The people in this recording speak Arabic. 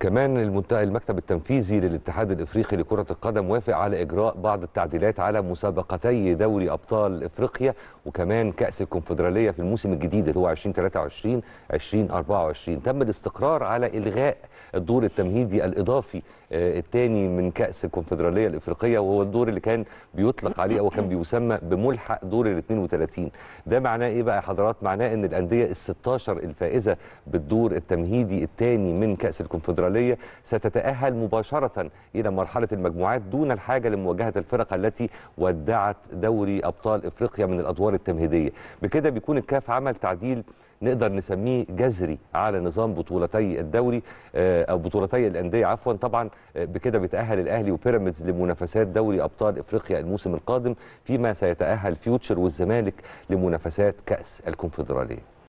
كمان المكتب التنفيذي للاتحاد الافريقي لكره القدم وافق على اجراء بعض التعديلات على مسابقتي دوري ابطال افريقيا وكمان كاس الكونفدراليه في الموسم الجديد اللي هو 2023 2024 تم الاستقرار على الغاء الدور التمهيدي الاضافي آه، الثاني من كاس الكونفدراليه الافريقيه وهو الدور اللي كان بيطلق عليه او كان بيسمى بملحق دور ال 32 ده معناه ايه بقى يا حضرات معناه ان الانديه ال 16 الفائزه بالدور التمهيدي الثاني من كاس الكونفدراليه الأسترالية ستتأهل مباشرة إلى مرحلة المجموعات دون الحاجة لمواجهة الفرق التي ودعت دوري أبطال إفريقيا من الأدوار التمهيدية بكده بيكون الكاف عمل تعديل نقدر نسميه جذري على نظام بطولتي الدوري آه، او بطولتي الانديه عفوا طبعا آه، بكده بيتاهل الاهلي وبيراميدز لمنافسات دوري ابطال افريقيا الموسم القادم فيما سيتاهل فيوتشر والزمالك لمنافسات كاس الكونفدراليه